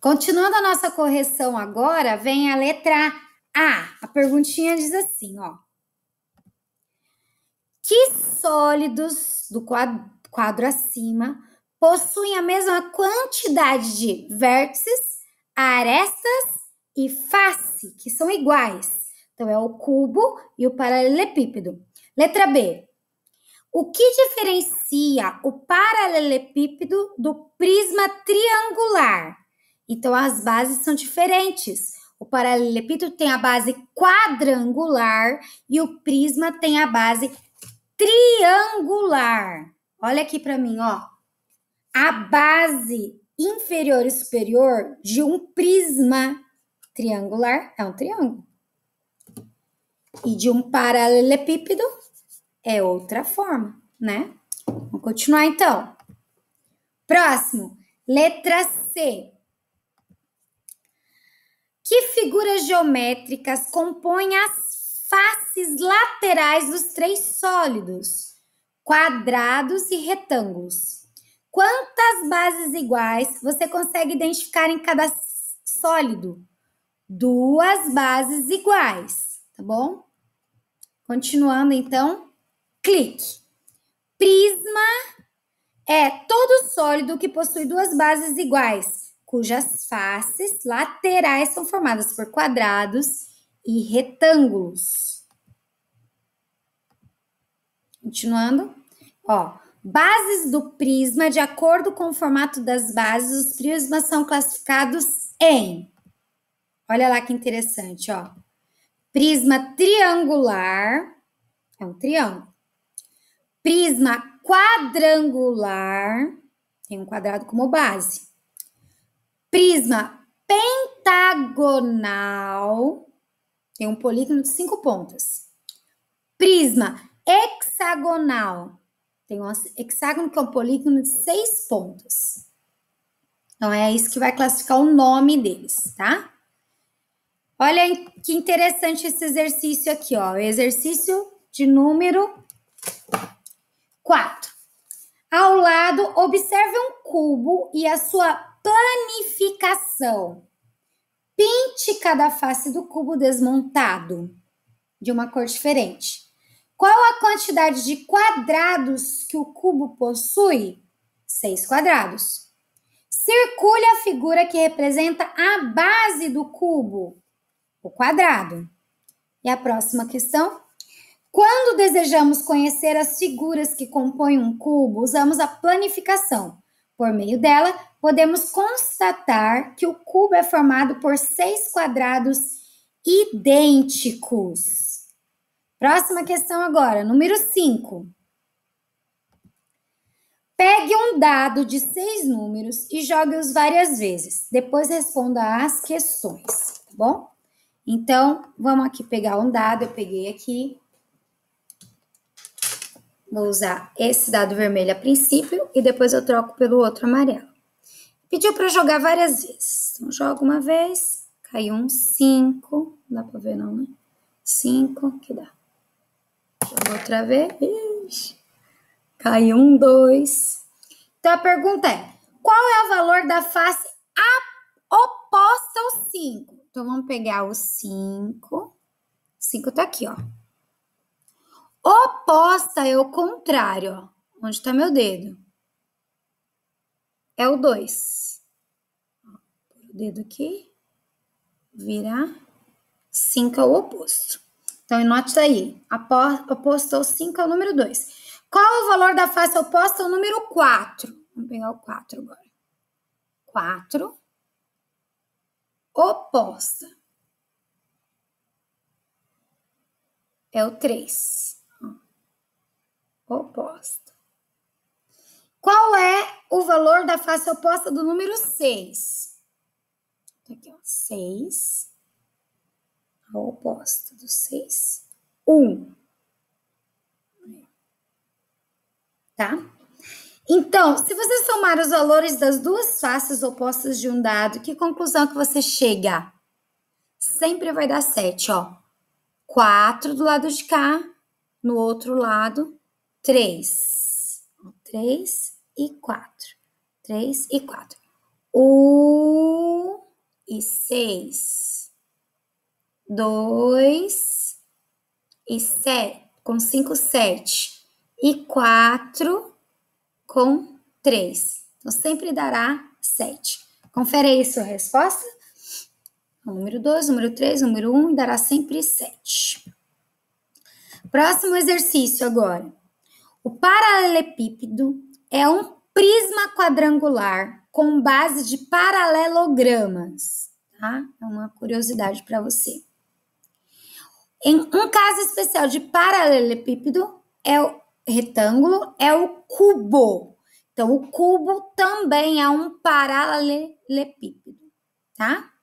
Continuando a nossa correção agora, vem a letra A. A perguntinha diz assim, ó. Que sólidos do quadro, quadro acima possuem a mesma quantidade de vértices, arestas e face, que são iguais? Então, é o cubo e o paralelepípedo. Letra B. O que diferencia o paralelepípedo do prisma triangular? Então as bases são diferentes. O paralelepípedo tem a base quadrangular e o prisma tem a base triangular. Olha aqui para mim, ó. A base inferior e superior de um prisma triangular é um triângulo. E de um paralelepípedo é outra forma, né? Vamos continuar então. Próximo, letra C. Que figuras geométricas compõem as faces laterais dos três sólidos, quadrados e retângulos? Quantas bases iguais você consegue identificar em cada sólido? Duas bases iguais, tá bom? Continuando então, clique. Prisma é todo sólido que possui duas bases iguais cujas faces laterais são formadas por quadrados e retângulos. Continuando, ó, bases do prisma, de acordo com o formato das bases, os prismas são classificados em. Olha lá que interessante, ó. Prisma triangular, é um triângulo. Prisma quadrangular, tem um quadrado como base prisma pentagonal, tem um polígono de cinco pontas. Prisma hexagonal, tem um hexágono que é um polígono de seis pontas. Então é isso que vai classificar o nome deles, tá? Olha que interessante esse exercício aqui, ó. Exercício de número 4. Ao lado, observe um cubo e a sua planificação. Pinte cada face do cubo desmontado de uma cor diferente. Qual a quantidade de quadrados que o cubo possui? Seis quadrados. Circule a figura que representa a base do cubo, o quadrado. E a próxima questão? Quando desejamos conhecer as figuras que compõem um cubo, usamos a planificação. Por meio dela, podemos constatar que o cubo é formado por seis quadrados idênticos. Próxima questão agora, número 5. Pegue um dado de seis números e jogue-os várias vezes. Depois responda às questões, tá bom? Então, vamos aqui pegar um dado, eu peguei aqui. Vou usar esse dado vermelho a princípio e depois eu troco pelo outro amarelo. Pediu para jogar várias vezes. Então, jogo uma vez, caiu um 5. Não dá para ver não, né? 5, que dá. Jogo outra vez. caiu um 2. Então, a pergunta é, qual é o valor da face oposta ao 5? Então, vamos pegar o 5. 5 tá aqui, ó. Oposta é o contrário. Onde está meu dedo? É o 2. O dedo aqui. Virar. 5 é o oposto. Então, note aí. Oposto ao 5 é o número 2. Qual é o valor da face oposta ao é número 4? Vamos pegar o 4 agora. 4. Oposta. É o 3 oposta. Qual é o valor da face oposta do número 6? Tá aqui, ó, 6. A oposta do 6, 1. Tá? Então, se você somar os valores das duas faces opostas de um dado, que conclusão que você chega? Sempre vai dar 7, ó. 4 do lado de cá, no outro lado, três. Três e quatro. Três e quatro. Um e seis. Dois e sete. Com cinco, sete. E quatro com três. Então, sempre dará sete. Confere aí sua resposta. O número dois, número três, número um, dará sempre sete. Próximo exercício agora. O paralelepípedo é um prisma quadrangular com base de paralelogramas, tá? É uma curiosidade para você. Em um caso especial de paralelepípedo é o retângulo, é o cubo. Então, o cubo também é um paralelepípedo, tá?